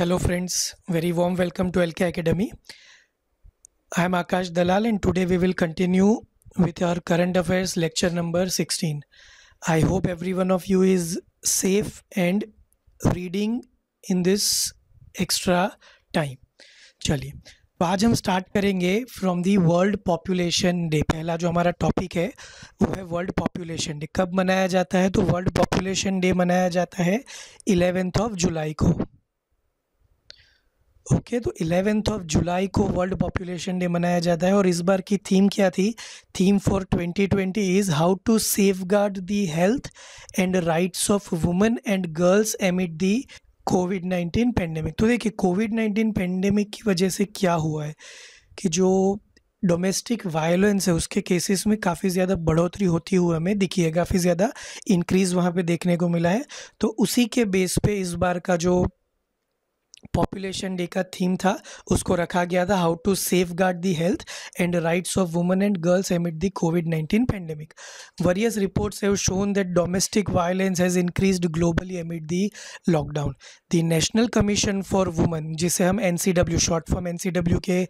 Hello friends very warm welcome to L K academy I am Akash Dalal and today we will continue with our current affairs lecture number sixteen I hope every one of you is safe and reading in this extra time चलिए तो आज हम start करेंगे from the world population day पहला जो हमारा topic है वो है वर्ल्ड पॉपुलेशन डे कब मनाया जाता है तो वर्ल्ड पॉपुलेशन डे मनाया जाता है इलेवेंथ ऑफ जुलाई को ओके तो इलेवेंथ ऑफ जुलाई को वर्ल्ड पॉपुलेशन डे मनाया जाता है और इस बार की थीम क्या थी theme for 2020 is how to safeguard the health and rights of women and girls amid the COVID nineteen pandemic तो देखिए कोविड नाइन्टीन पेंडेमिक की वजह से क्या हुआ है कि जो डोमेस्टिक वायलेंस है उसके केसेस में काफ़ी ज़्यादा बढ़ोतरी होती हुई हमें दिखी है काफ़ी ज़्यादा इंक्रीज़ वहाँ पे देखने को मिला है तो उसी के बेस पे इस बार का जो पॉपुलेशन डे का थीम था उसको रखा गया था how to safeguard the health and rights of women and girls amid the COVID nineteen pandemic various reports have shown that domestic violence has increase globally amid the lockdown the national commission for women जिसे हम N C W short form N C W के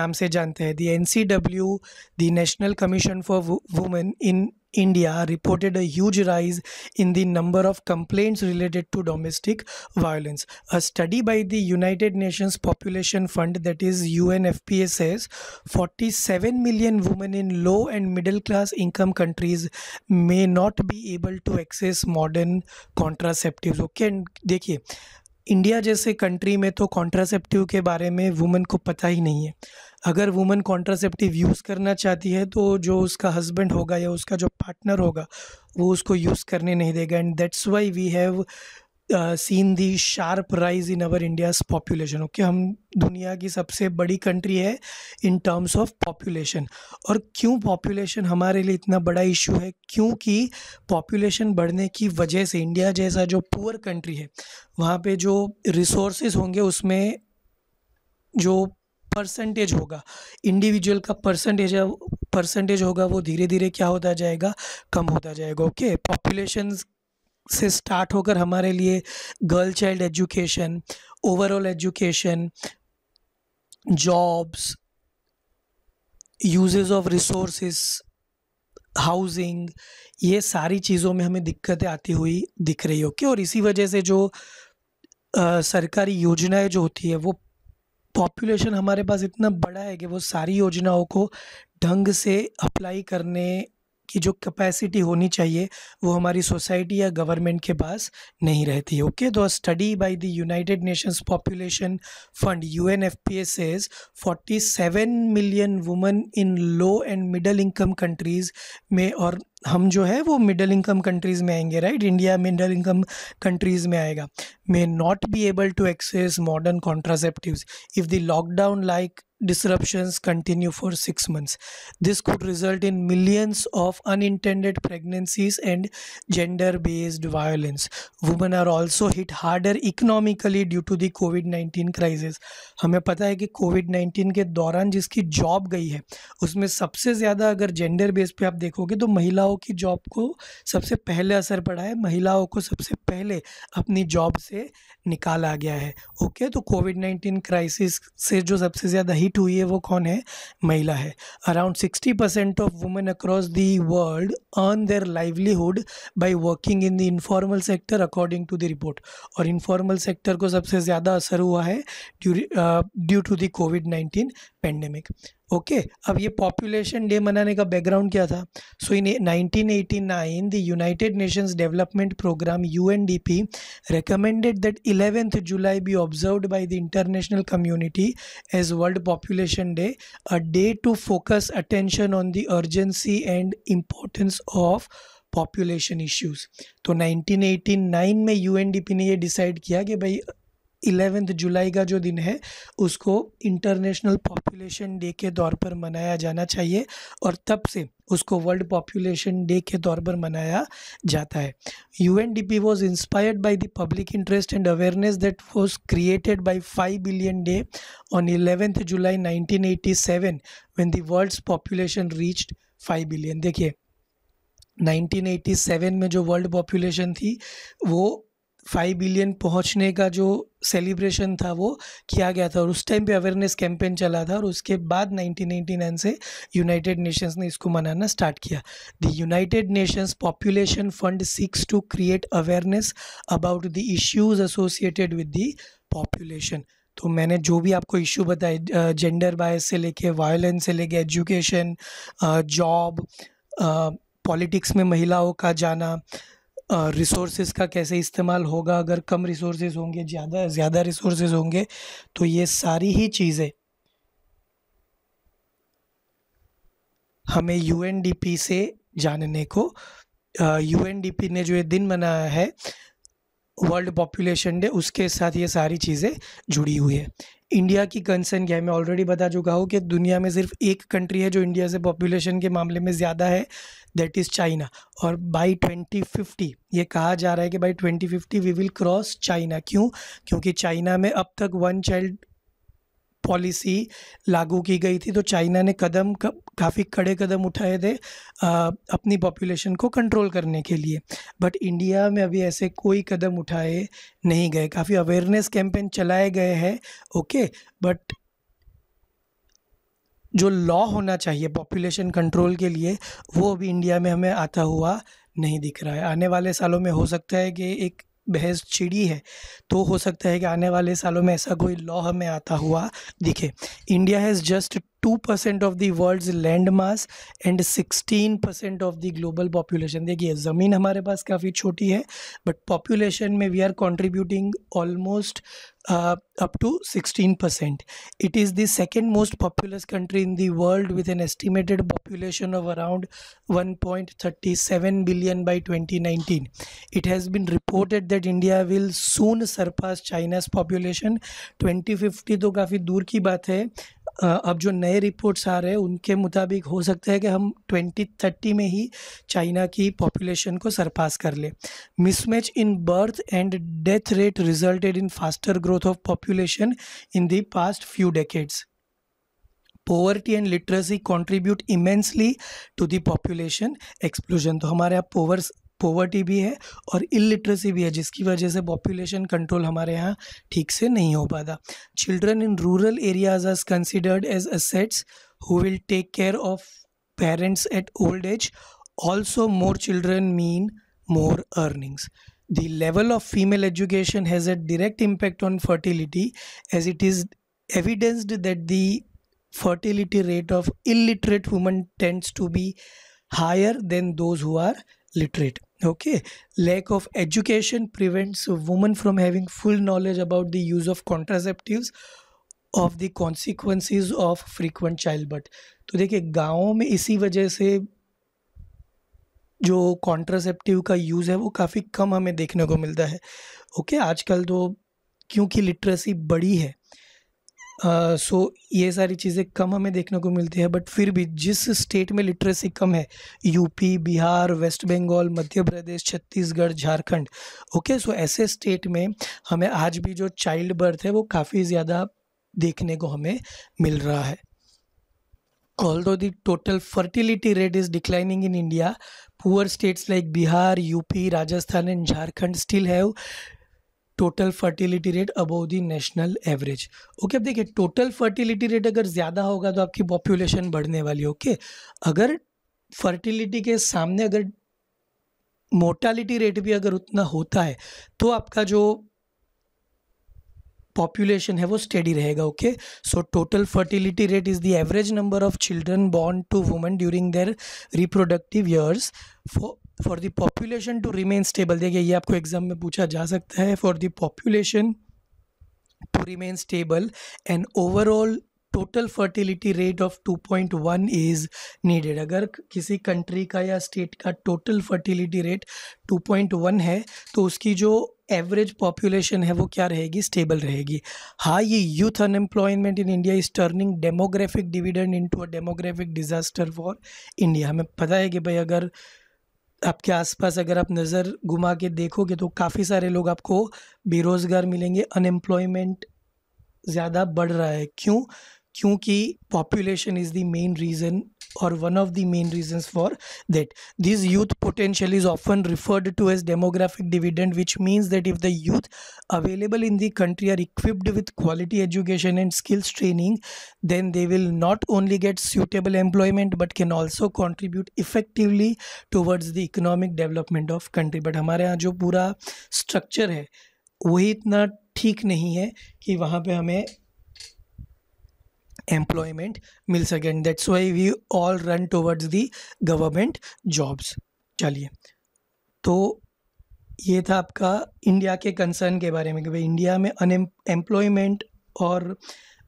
नाम से जानते हैं the N C W the national commission for women in India reported a huge rise in the number of complaints related to domestic violence. A study by the United Nations Population Fund, that is UNFPA, says 47 million women in low and middle class income countries may not be able to access modern contraceptives. Okay, and देखिए India जैसे country में तो contraceptive के बारे में women को पता ही नहीं है अगर वुमेन कॉन्ट्रासेप्टिव यूज़ करना चाहती है तो जो उसका हस्बैंड होगा या उसका जो पार्टनर होगा वो उसको यूज़ करने नहीं देगा and that's why we have seen the sharp rise in our India's population okay हम दुनिया की सबसे बड़ी कंट्री है इन टर्म्स ऑफ पॉपुलेशन और क्यों पॉपुलेशन हमारे लिए इतना बड़ा इशू है क्योंकि पॉपुलेशन बढ़ने की वजह से इंडिया जैसा जो पुअर कंट्री है वहाँ पे जो रिसोर्सेज होंगे उसमें जो परसेंटेज होगा इंडिविजुअल का परसेंटेज परसेंटेज होगा वो धीरे धीरे क्या होता जाएगा कम होता जाएगा ओके पॉपुलेशन से स्टार्ट होकर हमारे लिए girl child education overall education jobs uses of resources housing ये सारी चीज़ों में हमें दिक्कतें आती हुई दिख रही है ओके और इसी वजह से जो आ, सरकारी योजनाएं जो होती है वो पॉपुलेशन हमारे पास इतना बड़ा है कि वो सारी योजनाओं को ढंग से अप्लाई करने की जो कैपेसिटी होनी चाहिए वो हमारी सोसाइटी या गवर्नमेंट के पास नहीं रहती है ओके तो study by the United Nations population fund U N F P S as forty seven million women in low and middle income countries में और हम जो है वो मिडिल इनकम कंट्रीज़ में आएंगे right India middle income countries में आएगा may not be able to access modern contraceptive if the lockdown like disruptions continue for 6 months. This could result in millions of unintended pregnancies and gender based violence. Women are also hit harder economically due to the covid 19 crisis hame pata hai ki covid 19 ke dauran jiski job gayi hai usme sabse zyada agar gender based pe aap dekhoge to mahilaon ki job ko sabse pehle asar pada hai mahilaon ko sabse pehle apni job se nikala gaya hai okay to covid 19 crisis se jo sabse zyada hit hit हुई है वो कौन है महिला है around sixty percent of women across the world earn their livelihood by working in the informal sector according to the report और informal sector को सबसे ज़्यादा असर हुआ है due to the COVID nineteen pandemic okay अब ये पॉपुलेशन डे मनाने का बैकग्राउंड क्या था so in 1989 the United Nations development programme UNDP recommended that eleventh July be observed by the international community as world population day a day to focus attention on the urgency and importance of population issues तो 1989 में UNDP ने ये decide किया कि भाई eleventh जुलाई का जो दिन है उसको इंटरनेशनल पॉपुलेशन डे के तौर पर मनाया जाना चाहिए और तब से उसको वर्ल्ड पॉपुलेशन डे के तौर पर मनाया जाता है U N D P was inspired by the public interest and awareness that was created by five billion day on eleventh July nineteen eighty seven when the world's population reached five billion देखिए 1987 में जो world population थी वो five billion पहुंचने का जो celebration था वो किया गया था और उस टाइम पे अवेयरनेस कैंपेन चला था और उसके बाद 1999 से यूनाइटेड नेशंस ने इसको मनाना स्टार्ट किया the United Nations population fund seeks to create awareness about the issues associated with the population तो मैंने जो भी आपको इशू बताए जेंडर बायस से लेके वायलेंस से लेके एजुकेशन जॉब पॉलिटिक्स में महिलाओं का जाना रिसोर्सेज का कैसे इस्तेमाल होगा अगर कम रिसोर्सेज होंगे ज़्यादा ज़्यादा रिसोर्सेज होंगे तो ये सारी ही चीज़ें हमें यू से जानने को यू ने जो ये दिन मनाया है वर्ल्ड पॉपुलेशन डे उसके साथ ये सारी चीज़ें जुड़ी हुई है इंडिया की कंसर्न क्या है मैं ऑलरेडी बता चुका हूँ कि दुनिया में सिर्फ एक कंट्री है जो इंडिया से पॉपुलेशन के मामले में ज़्यादा है दैट इज़ चाइना और बाई 2050 ये कहा जा रहा है कि by 2050 we will cross China क्यों क्योंकि चाइना में अब तक वन चाइल्ड पॉलिसी लागू की गई थी तो चाइना ने कदम काफ़ी कड़े कदम उठाए थे आ, अपनी पॉपुलेशन को कंट्रोल करने के लिए बट इंडिया में अभी ऐसे कोई कदम उठाए नहीं गए काफ़ी अवेयरनेस कैंपेन चलाए गए हैं ओके बट जो लॉ होना चाहिए पॉपुलेशन कंट्रोल के लिए वो अभी इंडिया में हमें आता हुआ नहीं दिख रहा है आने वाले सालों में हो सकता है कि एक बहस चिड़ी है तो हो सकता है कि आने वाले सालों में ऐसा कोई लॉ हमें आता हुआ दिखे India has just two percent of the world's land mass and sixteen percent of the global population देखिए ज़मीन हमारे पास काफ़ी छोटी है बट पॉपुलेशन में we are contributing almost uh, up to 16%. It is the second most populous country in the world with an estimated population of around 1.37 billion by 2019. It has been reported that India will soon surpass China's population. 2050 तो काफ़ी दूर की बात है अब जो नए reports आ रहे हैं उनके मुताबिक हो सकता है कि हम 2030 में ही चाइना की पॉपुलेशन को सरपास कर ले mismatch in birth and death rate resulted in faster growth of population in the past few decades poverty and literacy contribute immensely to the population explosion तो हमारे यहाँ पोवर्स पोवर्टी भी है और इलिटरेसी भी है जिसकी वजह से पॉपुलेशन कंट्रोल हमारे यहाँ ठीक से नहीं हो पाता children in rural areas are considered as assets who will take care of parents at old age also more children mean more earnings the level of female education has a direct impact on fertility as it is evidenced that the fertility rate of illiterate women tends to be higher than those who are literate okay lack of education prevents women from having full knowledge about the use of contraceptives of the consequences of frequent childbirth तो देखिए गाँव में इसी वजह से जो contraceptive का use है वो काफ़ी कम हमें देखने को मिलता है ओके okay, आजकल तो क्योंकि लिटरेसी बढ़ी है सो uh, so, ये सारी चीज़ें कम हमें देखने को मिलती है बट फिर भी जिस स्टेट में लिटरेसी कम है UP Bihar West Bengal Madhya Pradesh Chhattisgarh Jharkhand okay so ऐसे स्टेट में हमें आज भी जो चाइल्ड बर्थ है वो काफ़ी ज़्यादा देखने को हमें मिल रहा है although दो total fertility rate is declining in India poor states like Bihar UP Rajasthan and Jharkhand still have total fertility rate above the national average okay अब देखिए टोटल फर्टिलिटी रेट अगर ज़्यादा होगा तो आपकी पॉपुलेशन बढ़ने वाली ओके okay? अगर फर्टिलिटी के सामने अगर मोर्टालिटी रेट भी अगर उतना होता है तो आपका जो पॉपुलेशन है वो स्टेडी रहेगा okay so total fertility rate is the average number of children born to women during their reproductive years for for the population to remain stable देखिए ये आपको एग्जाम में पूछा जा सकता है for the population to remain stable and overall total fertility rate of 2.1 is needed अगर किसी कंट्री का या स्टेट का टोटल फर्टिलिटी रेट 2.1 है तो उसकी जो एवरेज पॉपुलेशन है वो क्या रहेगी स्टेबल रहेगी हाँ ये youth unemployment in India is turning demographic dividend into a demographic disaster for India हमें पता है कि भाई अगर आपके आसपास अगर आप नज़र घुमा के देखोगे तो काफ़ी सारे लोग आपको बेरोज़गार मिलेंगे अनएम्प्लॉयमेंट ज़्यादा बढ़ रहा है क्यों क्योंकि population is the main reason or one of the main reasons for that. This youth potential is often referred to as demographic dividend, which means that if the youth available in the country are equipped with quality education and skills training, then they will not only get suitable employment but can also contribute effectively towards the economic development of country. But hamare yahan jo pura structure hai वही इतना ठीक नहीं है कि वहाँ पे हमें employment मिल सके and that's why we all run towards the government jobs चलिए तो ये था आपका इंडिया के कंसर्न के बारे में कि भाई इंडिया में अन एम्प्लॉयमेंट और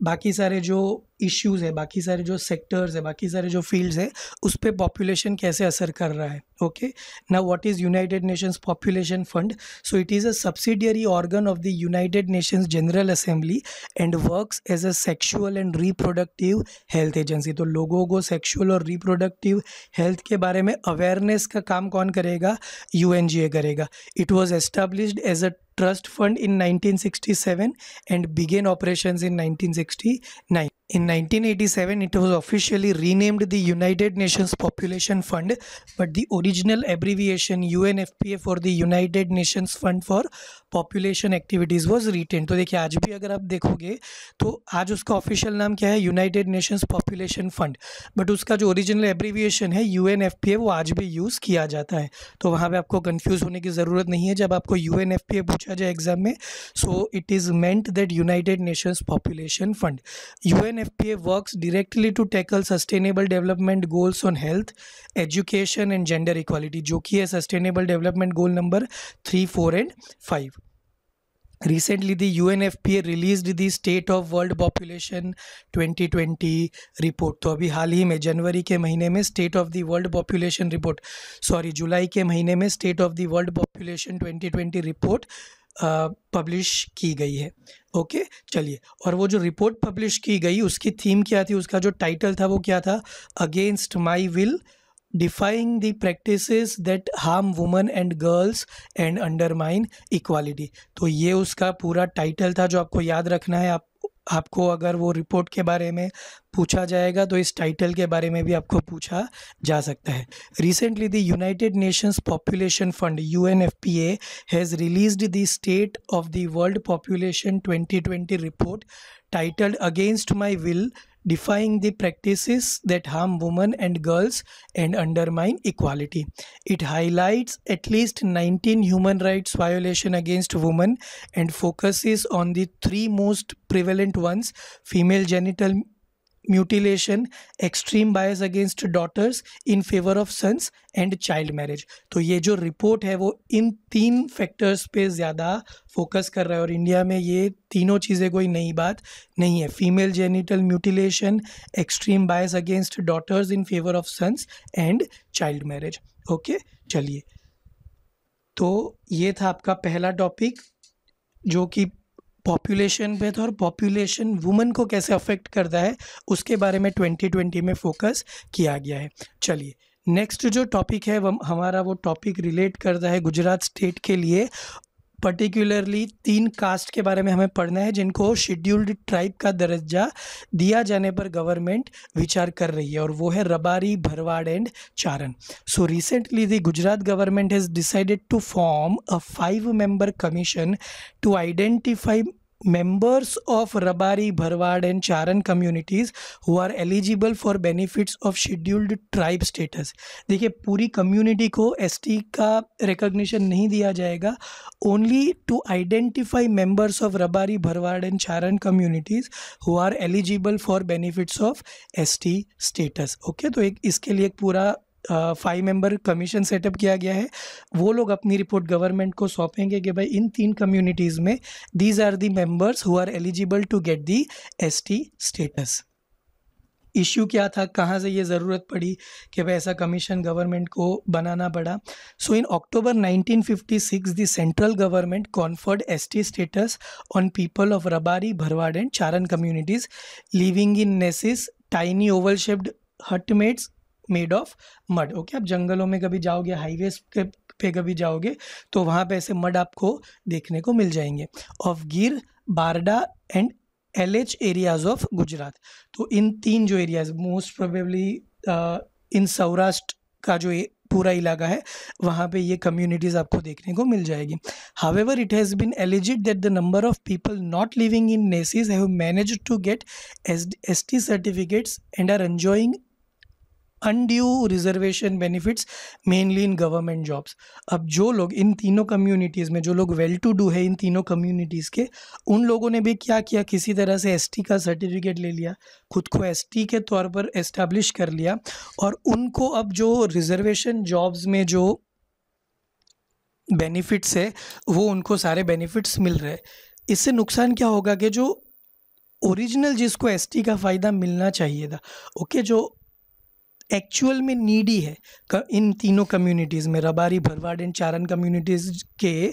बाकी सारे जो इश्यूज़ है बाकी सारे जो सेक्टर्स है बाकी सारे जो फील्ड्स है उस पर पॉपुलेशन कैसे असर कर रहा है ओके ना what is United Nations population fund so it is a subsidiary organ of the United Nations general assembly and works as a sexual and reproductive health agency तो लोगों को सेक्शुअल और रिप्रोडक्टिव हेल्थ के बारे में awareness का काम कौन करेगा यू करेगा it was establish as a trust fund in 1967 operation in nineteen sixty 1969 In 1987, it was officially renamed the United Nations Population Fund, but the original abbreviation UNFPA for the United Nations Fund for population activities was retain तो देखिए आज भी अगर आप देखोगे तो आज उसका ऑफिशियल नाम क्या है United Nations population fund but उसका जो ओरिजिनल एब्रीविएशन है U N F P A वो आज भी यूज़ किया जाता है तो वहाँ पर आपको कन्फ्यूज़ होने की ज़रूरत नहीं है जब आपको U N F P A पूछा जाए एग्ज़ाम में so it is meant that United Nations population fund U N F P A work directly to tackle sustainable development goals on health education and gender equality जो कि है sustainable development goal number three four and five recently the U N F P A release the state of world population twenty twenty report तो अभी हाल ही में जनवरी के महीने में state of the world population report sorry जुलाई के महीने में state of the world population twenty twenty report publish की गई है ओके चलिए और वो जो रिपोर्ट पब्लिश की गई उसकी थीम क्या थी उसका जो टाइटल था वो क्या था against my will the practice that harm woman and girls and undermine equality तो ये उसका पूरा टाइटल था जो आपको याद रखना है आप आपको अगर वो रिपोर्ट के बारे में पूछा जाएगा तो इस टाइटल के बारे में भी आपको पूछा जा सकता है recently the United Nations population fund U N F P A has release the state of the world population 2020 report titled against my will defying the practices that harm women and girls and undermine equality. It highlights at least 19 human rights violations against women and focuses on the three most prevalent ones female genital mutilation extreme bias against daughters in favour of sons and child marriage तो ये जो report है वो इन तीन factors पे ज़्यादा focus कर रहा है और इंडिया में ये तीनों चीज़ें कोई नई बात नहीं है female genital mutilation extreme bias against daughters in favour of sons and child marriage okay चलिए तो ये था आपका पहला टॉपिक जो कि पॉपुलेशन पे था और पॉपुलेशन वुमेन को कैसे अफेक्ट करता है उसके बारे में 2020 में फोकस किया गया है चलिए नेक्स्ट जो टॉपिक है हमारा वो टॉपिक रिलेट करता है गुजरात स्टेट के लिए पर्टिकुलरली तीन कास्ट के बारे में हमें पढ़ना है जिनको शेड्यूल्ड ट्राइब का दर्जा दिया जाने पर गवर्नमेंट विचार कर रही है और वो है Rabari Bharwad and Charan so recently the Gujarat government has decided to form a five member commission to identify members of Rabari, Bharwad and Charan communities who are eligible for benefits of scheduled tribe status देखिए पूरी community को ST का recognition नहीं दिया जाएगा only to identify members of Rabari, Bharwad and Charan communities who are eligible for benefits of ST status okay okay? तो एक इसके लिए एक पूरा फाइव मेंबर कमीशन सेटअप किया गया है वो लोग अपनी रिपोर्ट गवर्नमेंट को सौंपेंगे कि भाई इन तीन कम्युनिटीज़ में these are the members who are eligible to get the T status issue क्या था कहाँ से ये ज़रूरत पड़ी कि भाई ऐसा कमीशन गवर्नमेंट को बनाना पड़ा so in October 1956 the central government conferred ST status on people of Rabari Bharwad and Charan communities living in nesses tiny oval shaped hutments made of mud okay आप जंगलों में कभी जाओगे हाईवे के पे कभी जाओगे तो वहाँ पे ऐसे मड आपको देखने को मिल जाएंगे of Gir Barda and Alech areas of Gujarat तो इन तीन जो areas most probably in Saurashtra का जो पूरा इलाका है वहाँ पे ये कम्युनिटीज़ आपको देखने को मिल जाएगी however it has been alleged that the number of people not living in nesses have manage to get S T certificates and are enjoying undue reservation benefits mainly in government jobs अब जो लोग इन तीनों communities में जो लोग well to do है इन तीनों communities के उन लोगों ने भी क्या किया किसी तरह से टी का सर्टिफिकेट ले लिया खुद को टी के तौर पर एस्टेब्लिश कर लिया और उनको अब जो रिजर्वेशन जॉब्स में जो बेनिफिट्स है वो उनको सारे बेनिफिट्स मिल रहे इससे नुकसान क्या होगा कि जो ओरिजिनल जिसको एसटी का फ़ायदा मिलना चाहिए था ओके जो एक्चुअल में नीडी है इन तीनों कम्युनिटीज़ में रबारी भरवाड़ एंड चारण कम्युनिटीज़ के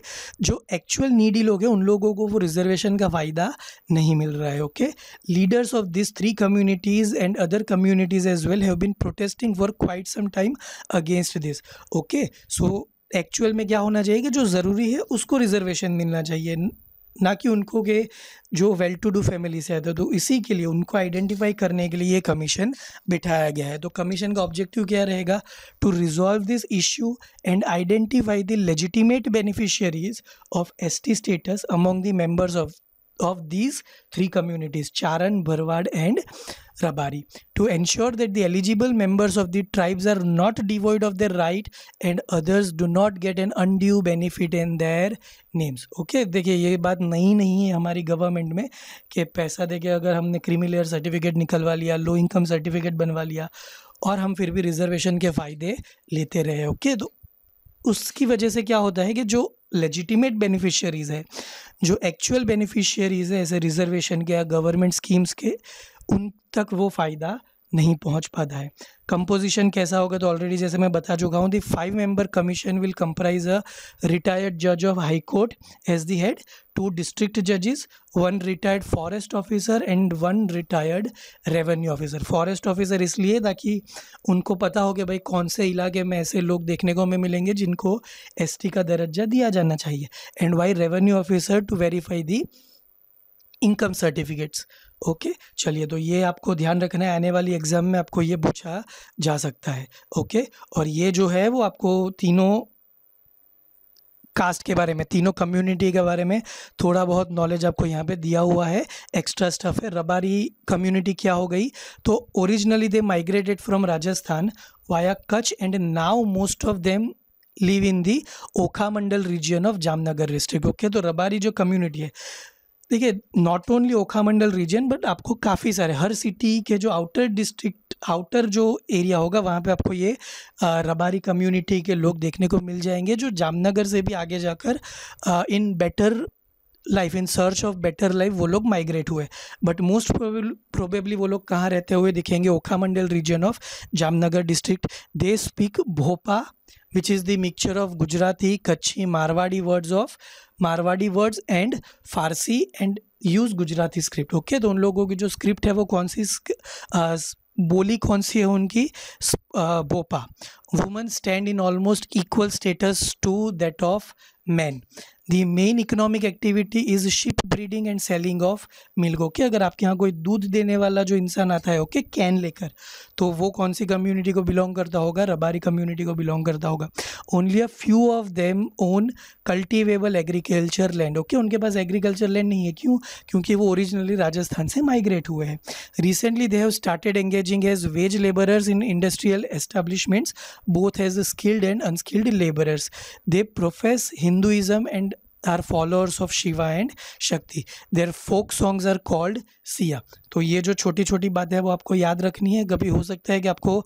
जो एक्चुअल नीडी लोग हैं उन लोगों को वो रिजर्वेशन का फ़ायदा नहीं मिल रहा है okay leaders of this three communities and other communities as well have been protesting for quite some time against this okay so actual में क्या होना चाहिए कि जो ज़रूरी है उसको रिजर्वेशन मिलना चाहिए ना कि उनको के जो वेल टू डू फैमिली से है तो, तो इसी के लिए उनको आइडेंटिफाई करने के लिए ये कमीशन बिठाया गया है तो कमीशन का ऑब्जेक्टिव क्या रहेगा to resolve this issue and identify the legitimate beneficiaries of S T status among the members of of these three communities charan barwad and rabari to ensure that the eligible members of the tribes are not devoid of their right and others do not get an undue benefit in their names okay देखिए ये बात नई नहीं है हमारी government में कि पैसा देके अगर हमने क्रिमिलेयर सर्टिफिकेट निकलवा लिया लो इनकम सर्टिफिकेट बनवा लिया और हम फिर भी रिजर्वेशन के फ़ायदे लेते रहे ओके okay? तो उसकी वजह से क्या होता है कि जो लेजिटिमेट बेनिफिशियरीज़ है जो एक्चुअल बेनिफिशियरीज़ है ऐसे रिजर्वेशन के या गवर्नमेंट स्कीम्स के उन तक वो फ़ायदा नहीं पहुंच पाता है कंपोजिशन कैसा होगा तो ऑलरेडी जैसे मैं बता चुका हूँ दी five member commission will comprise a retired जज of high court as the head to district जजेस one retired forest officer and one retired revenue officer forest officer इसलिए ताकि उनको पता हो कि भाई कौन से इलाके में ऐसे लोग देखने को हमें मिलेंगे जिनको एस का दर्जा दिया जाना चाहिए and why revenue officer to verify the income certificates okay चलिए तो ये आपको ध्यान रखना है आने वाली एग्ज़ाम में आपको ये पूछा जा सकता है ओके और ये जो है वो आपको तीनों कास्ट के बारे में तीनों कम्युनिटी के बारे में थोड़ा बहुत नॉलेज आपको यहाँ पे दिया हुआ है एक्स्ट्रा स्टफ है रबारी कम्युनिटी क्या हो गई तो originally they migrated from Rajasthan via Kutch and now most of them live in the Okha Mandal region of Jamnagar district okay तो रबारी जो कम्युनिटी है देखिए not only Okha Mandal region but आपको काफ़ी सारे हर सिटी के जो आउटर डिस्ट्रिक्ट आउटर जो एरिया होगा वहाँ पे आपको ये रबारी कम्युनिटी के लोग देखने को मिल जाएंगे जो जामनगर से भी आगे जाकर in better life in search of better life वो लोग माइग्रेट हुए बट मोस्ट प्रोबेबली वो लोग कहाँ रहते हुए दिखेंगे Okha Mandal region of Jamnagar district they speak Bhopa which is the mixture of Gujarati Kachchhi Marwari words of Marwari words and Farsi and use Gujarati script okay तो उन लोगों की जो स्क्रिप्ट है वो कौन सी बोली कौन सी है उनकी Bopa women stand in almost equal status to that of man the main economic activity is sheep breeding and selling of milk okay अगर आपके यहाँ कोई दूध देने वाला जो इंसान आता है ओके कैन लेकर तो वो कौन सी कम्युनिटी को बिलोंग करता होगा रबारी कम्युनिटी को बिलोंग करता होगा only a few of them own cultivable agriculture land okay उनके पास एग्रीकल्चर लैंड नहीं है क्यों क्योंकि वो ओरिजिनली राजस्थान से माइग्रेट हुए हैं recently they have started engaging as wage labourers in industrial establishments both as skilled and unskilled labourers they profess Hinduism and are followers of Shiva and Shakti their folk songs are called Siya तो ये जो छोटी छोटी बातें हैं वो आपको याद रखनी है कभी हो सकता है कि आपको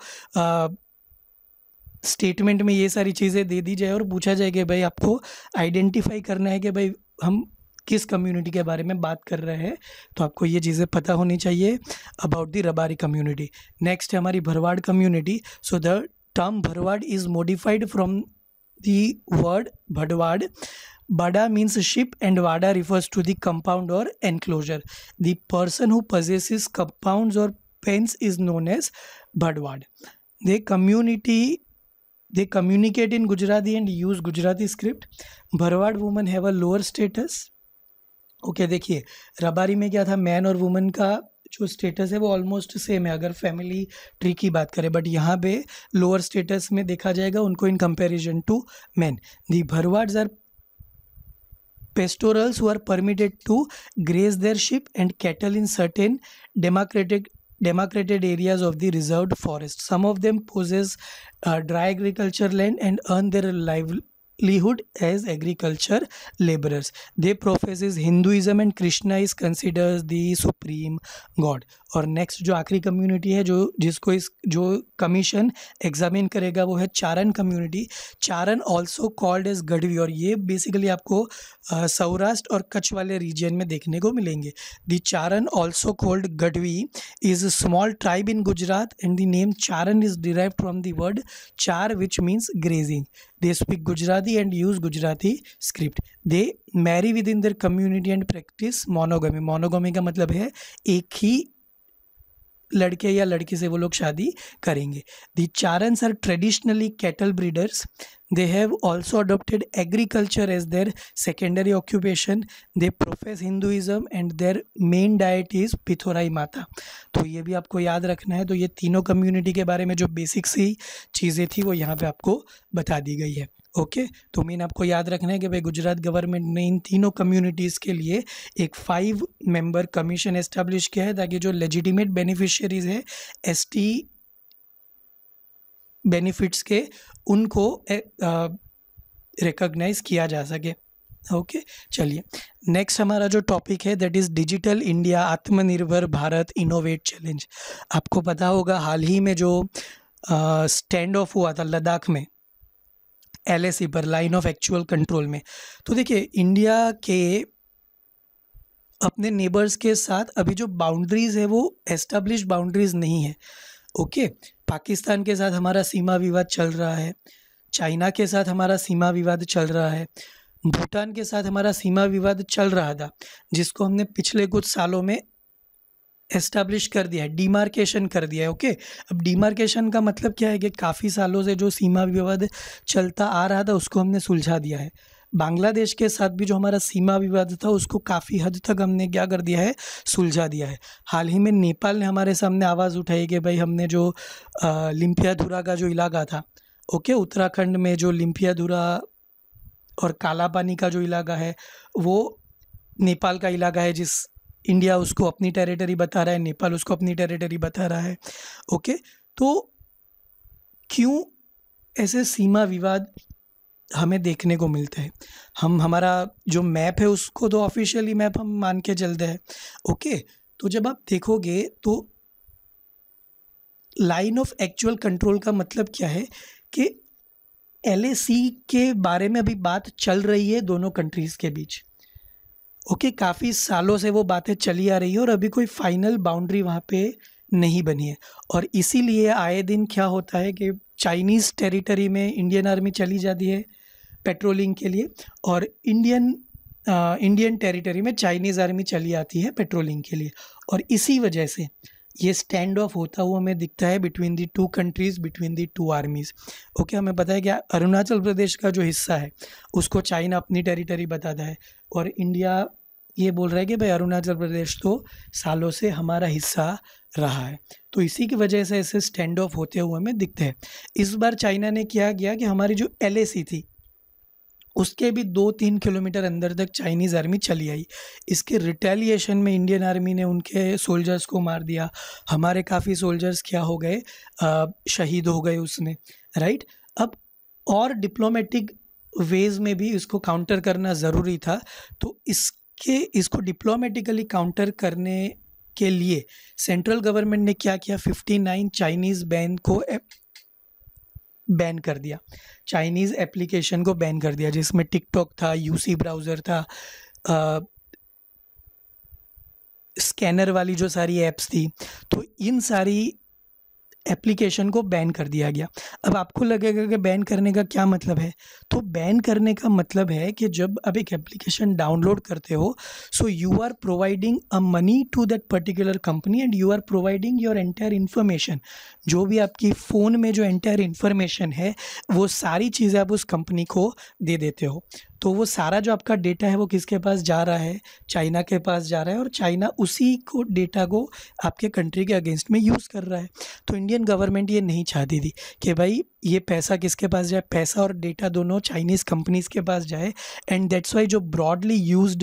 स्टेटमेंट में ये सारी चीज़ें दे दी जाए और पूछा जाए कि भाई आपको आइडेंटिफाई करना है कि भाई हम किस कम्युनिटी के बारे में बात कर रहे हैं तो आपको ये चीज़ें पता होनी चाहिए about the Rabari community next है हमारी Bharwad community so the term Bharwad is modified from the word Bhadwad Bada means ship and Vada refers to the compound or enclosure. The person who possesses compounds or pens is known as Bhadwad. They community they communicate in Gujarati and use Gujarati script. Bharwad women have a lower status. Okay okay, देखिए रबारी में क्या था man और women का जो status है वो almost same है अगर फैमिली ट्री की बात करें बट यहाँ पे लोअर स्टेटस में देखा जाएगा उनको in comparison to man the Bharwads are pastorals were permitted to graze their sheep and cattle in certain democratic demarcated areas of the reserved forest some of them possess uh, dry agriculture land and earn their livelihood as agriculture laborers they profess hinduism and krishna is considered the supreme god और next जो आखिरी community है जो जिसको इस जो commission examine करेगा वो है Charan community Charan also called as Gadhvi और ये बेसिकली आपको सौराष्ट्र और कच्छ वाले रीजन में देखने को मिलेंगे the Charan also called Gadhvi is small tribe in Gujarat and the name Charan is derive from the word char which means grazing they speak Gujarati and use Gujarati script they marry within their community and practice monogamy monogamy का मतलब है एक ही लड़के या लड़की से वो लोग शादी करेंगे the Charans are traditionally cattle breeders They have also adopted agriculture as their secondary occupation. They profess Hinduism and their main diet is Pithorai Mata तो ये भी आपको याद रखना है तो ये तीनों कम्युनिटी के बारे में जो बेसिक सी चीज़ें थी वो यहाँ पे आपको बता दी गई है ओके okay, तो मेन आपको याद रखना है कि भाई गुजरात गवर्नमेंट ने इन तीनों कम्युनिटीज़ के लिए एक फाइव मेंबर कमीशन एस्टेब्लिश किया है ताकि जो लेजिटिमेट बेनिफिशियरीज है एसटी बेनिफिट्स के उनको रिकग्नाइज किया जा सके ओके चलिए नेक्स्ट हमारा जो टॉपिक है that is digital India Aatmanirbhar Bharat innovate challenge आपको पता होगा हाल ही में जो स्टैंड ऑफ हुआ था लद्दाख में एल e पर लाइन ऑफ एक्चुअल कंट्रोल में तो देखिए इंडिया के अपने नेबर्स के साथ अभी जो बाउंड्रीज़ है वो एस्टेब्लिश बाउंड्रीज़ नहीं है ओके okay? पाकिस्तान के साथ हमारा सीमा विवाद चल रहा है चाइना के साथ हमारा सीमा विवाद चल रहा है भूटान के साथ हमारा सीमा विवाद चल रहा था जिसको हमने पिछले कुछ सालों में एस्टैब्लिश कर दिया है डीमार्केशन कर दिया है ओके अब डीमार्केशन का मतलब क्या है कि काफ़ी सालों से जो सीमा विवाद चलता आ रहा था उसको हमने सुलझा दिया है बांग्लादेश के साथ भी जो हमारा सीमा विवाद था उसको काफ़ी हद तक हमने क्या कर दिया है सुलझा दिया है हाल ही में नेपाल ने हमारे सामने आवाज़ उठाई कि भाई हमने जो लिम्पियाधुरा का जो इलाका था ओके उत्तराखंड में जो लिम्पियाधुरा और कालापानी का जो इलाका है वो नेपाल का इलाका है जिस इंडिया उसको अपनी टेरिटरी बता रहा है नेपाल उसको अपनी टेरिटरी बता रहा है ओके तो क्यों ऐसे सीमा विवाद हमें देखने को मिलते हैं हम हमारा जो मैप है उसको तो ऑफिशियली मैप हम मान के चलते हैं ओके तो जब आप देखोगे तो लाइन ऑफ एक्चुअल कंट्रोल का मतलब क्या है कि एल के बारे में अभी बात चल रही है दोनों कंट्रीज़ के बीच ओके okay, काफ़ी सालों से वो बातें चली आ रही है और अभी कोई फाइनल बाउंड्री वहाँ पे नहीं बनी है और इसीलिए आए दिन क्या होता है कि चाइनीज़ टेरिटरी में इंडियन आर्मी चली जाती है पेट्रोलिंग के लिए और इंडियन आ, इंडियन टेरिटरी में चाइनीज़ आर्मी चली आती है पेट्रोलिंग के लिए और इसी वजह से ये स्टैंड ऑफ होता हुआ हमें दिखता है between the two countries between the two armies okay हमें पता है क्या अरुणाचल प्रदेश का जो हिस्सा है उसको चाइना अपनी टेरिटरी बताता है और इंडिया ये बोल रहा है कि भाई अरुणाचल प्रदेश तो सालों से हमारा हिस्सा रहा है तो इसी की वजह से ऐसे स्टैंड ऑफ होते हुए हमें दिखते हैं इस बार चाइना ने क्या किया कि हमारी जो एल थी उसके भी दो तीन किलोमीटर अंदर तक चाइनीज़ आर्मी चली आई इसके रिटेलिएशन में इंडियन आर्मी ने उनके सोल्जर्स को मार दिया हमारे काफ़ी सोल्जर्स क्या हो गए शहीद हो गए उसने राइट अब और डिप्लोमेटिक वेज में भी इसको काउंटर करना ज़रूरी था तो इसके इसको डिप्लोमेटिकली काउंटर करने के लिए सेंट्रल गवर्नमेंट ने क्या किया 59 चाइनीज़ बैन को बैन कर दिया चाइनीज़ एप्लीकेशन को बैन कर दिया जिसमें टिकटॉक था यूसी ब्राउज़र था स्कैनर वाली जो सारी ऐप्स थी तो इन सारी एप्लीकेशन को बैन कर दिया गया अब आपको लगेगा कि बैन करने का क्या मतलब है तो बैन करने का मतलब है कि जब आप एक एप्लीकेशन डाउनलोड करते हो so you are providing a money to that particular company and you are providing your entire information जो भी आपकी फ़ोन में जो एंटायर इन्फॉर्मेशन है वो सारी चीज़ें आप उस कंपनी को दे देते हो तो वो सारा जो आपका डेटा है वो किसके पास जा रहा है चाइना के पास जा रहा है और चाइना उसी को डेटा को आपके कंट्री के अगेंस्ट में यूज़ कर रहा है तो इंडियन गवर्नमेंट ये नहीं चाहती थी कि भाई ये पैसा किसके पास जाए पैसा और डेटा दोनों चाइनीज़ कंपनीज़ के पास जाए एंड दैट्स वाई जो ब्रॉडली यूज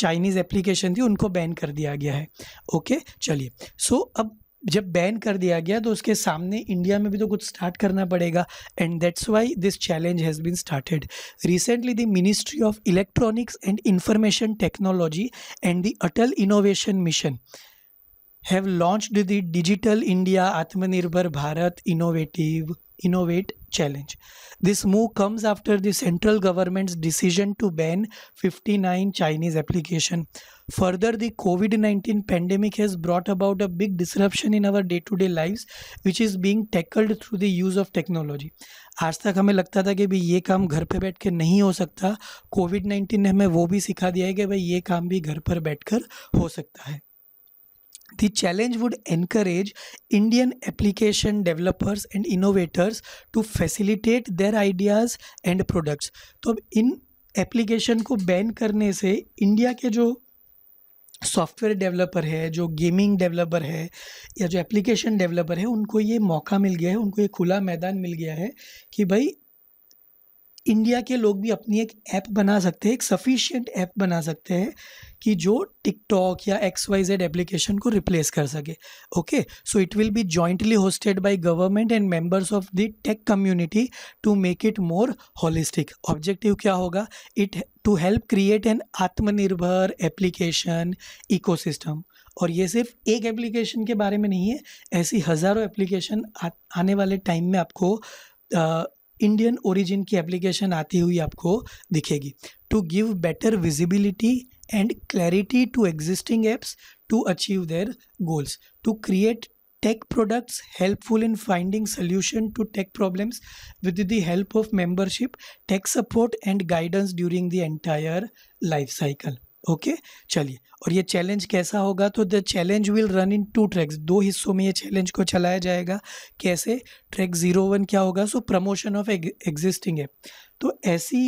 चाइनीज़ एप्लीकेशन थी उनको बैन कर दिया गया है ओके चलिए सो अब जब बैन कर दिया गया तो उसके सामने इंडिया में भी तो कुछ स्टार्ट करना पड़ेगा and that's why this challenge has been started recently the ministry of electronics and information technology and the Atal innovation mission have launched the digital India Aatmanirbhar Bharat innovative innovate challenge. This move comes after the central government's decision to ban 59 Chinese application. Further, the COVID 19 pandemic has brought about a big disruption in our day to day lives, which is being tackled through the use of technology. आज तक हमें लगता था कि भाई ये काम घर पर बैठ कर नहीं हो सकता कोविड नाइन्टीन ने हमें वो भी सिखा दिया है कि भाई ये काम भी घर पर बैठ कर हो सकता है The challenge would encourage Indian application developers and innovators to facilitate their ideas and products. तो अब इन एप्लीकेशन को बैन करने से इंडिया के जो सॉफ्टवेयर डेवलपर है जो गेमिंग डेवलपर है या जो एप्लीकेशन डेवलपर है उनको ये मौका मिल गया है उनको ये खुला मैदान मिल गया है कि भाई इंडिया के लोग भी अपनी एक ऐप बना सकते हैं एक सफिशियंट ऐप बना सकते हैं कि जो टिकटॉक या एक्स वाई जेड एप्लीकेशन को रिप्लेस कर सके okay so it will be jointly hosted by government and members of the tech community to make it more holistic objective क्या होगा it to help create an Aatmanirbhar application ecosystem और ये सिर्फ एक application के बारे में नहीं है ऐसी हज़ारों एप्लीकेशन आने वाले टाइम में आपको इंडियन ओरिजिन की एप्लीकेशन आती हुई आपको दिखेगी to give better visibility and clarity to existing apps to achieve their goals to create tech products helpful in finding solution to tech problems with the help of membership tech support and guidance during the entire life cycle okay चलिए और ये challenge कैसा होगा तो the challenge will run in two tracks दो हिस्सों में ये चैलेंज को चलाया जाएगा कैसे ट्रैक जीरो वन क्या होगा so promotion of existing app तो ऐसी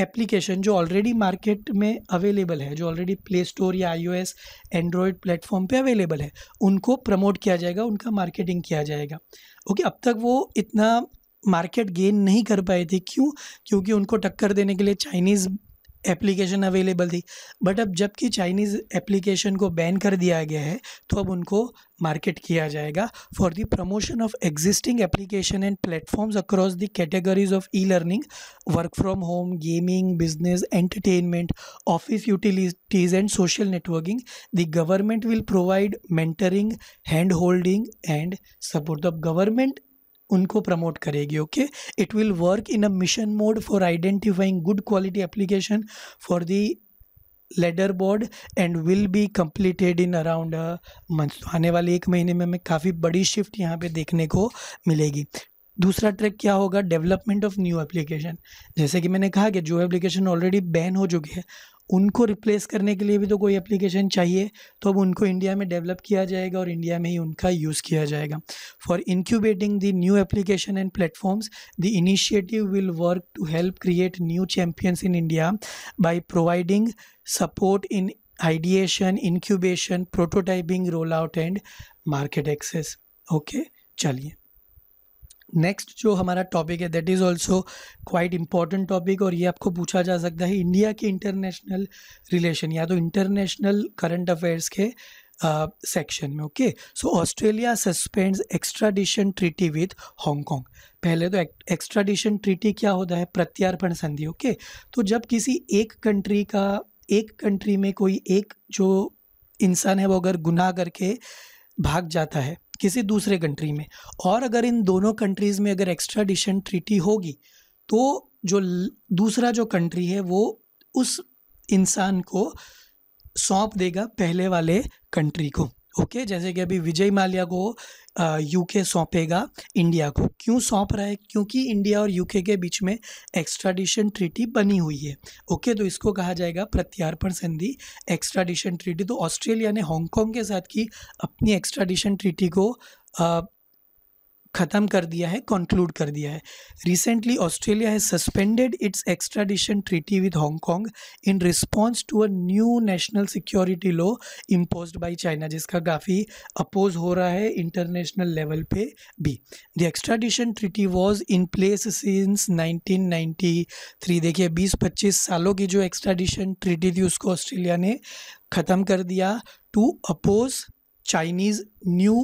एप्लीकेशन जो ऑलरेडी मार्केट में अवेलेबल है जो ऑलरेडी प्ले स्टोर या I O S android platform पर अवेलेबल है उनको प्रमोट किया जाएगा उनका मार्केटिंग किया जाएगा ओके okay? अब तक वो इतना मार्केट गेन नहीं कर पाए थे क्यों क्योंकि उनको टक्कर देने के लिए चाइनीज़ एप्लीकेशन अवेलेबल थी बट अब जबकि चाइनीज़ एप्लीकेशन को बैन कर दिया गया है तो अब उनको मार्केट किया जाएगा for the promotion of existing application and platforms across the categories of E learning work from home gaming business entertainment office utilities and social networking the government will provide mentoring hand holding and support अब government उनको promote करेगी okay it will work in a mission mode for identifying good quality application for the leader board and will be completed in around month तो आने वाले एक महीने में हमें काफ़ी बड़ी शिफ्ट यहाँ पे देखने को मिलेगी दूसरा ट्रैक क्या होगा डेवलपमेंट ऑफ न्यू एप्लीकेशन जैसे कि मैंने कहा कि जो एप्लीकेशन ऑलरेडी बैन हो चुकी है उनको रिप्लेस करने के लिए भी तो कोई एप्लीकेशन चाहिए तो अब उनको इंडिया में डेवलप किया जाएगा और इंडिया में ही उनका यूज़ किया जाएगा for incubating the new application and platforms the initiative will work to help create new champions in India by providing support in ideation incubation prototyping roll out and market access okay चलिए next जो हमारा topic है that is also quite important topic और ये आपको पूछा जा सकता है इंडिया के इंटरनेशनल रिलेशन या तो इंटरनेशनल करंट अफेयर्स के सेक्शन में okay so Australia suspends extradition treaty with Hong Kong पहले तो एक्स्ट्राडिशन ट्रीटी क्या होता है प्रत्यार्पण संधि ओके तो जब किसी एक कंट्री का एक कंट्री में कोई एक जो इंसान है वो अगर गुनाह करके भाग जाता है किसी दूसरे कंट्री में और अगर इन दोनों कंट्रीज़ में अगर एक्स्ट्राडिशन ट्रीटी होगी तो जो दूसरा जो कंट्री है वो उस इंसान को सौंप देगा पहले वाले कंट्री को ओके जैसे कि अभी विजय माल्या को यूके सौंपेगा इंडिया को क्यों सौंप रहा है क्योंकि इंडिया और यूके के बीच में एक्स्ट्राडिशन ट्रीटी बनी हुई है ओके तो इसको कहा जाएगा प्रत्यार्पण संधि एक्स्ट्राडिशन ट्रीटी तो ऑस्ट्रेलिया ने हांगकांग के साथ की अपनी एक्स्ट्राडिशन ट्रीटी को ख़त्म कर दिया है कंक्लूड कर दिया है recently Australia has suspended its extradition treaty with Hong Kong in response to a new national security law impose by China जिसका काफ़ी अपोज हो रहा है इंटरनेशनल लेवल पे भी the extradition treaty was in place since 1993 देखिए 20-25 सालों की जो एक्स्ट्राडिशन ट्रीटी थी उसको ऑस्ट्रेलिया ने ख़त्म कर दिया to oppose Chinese new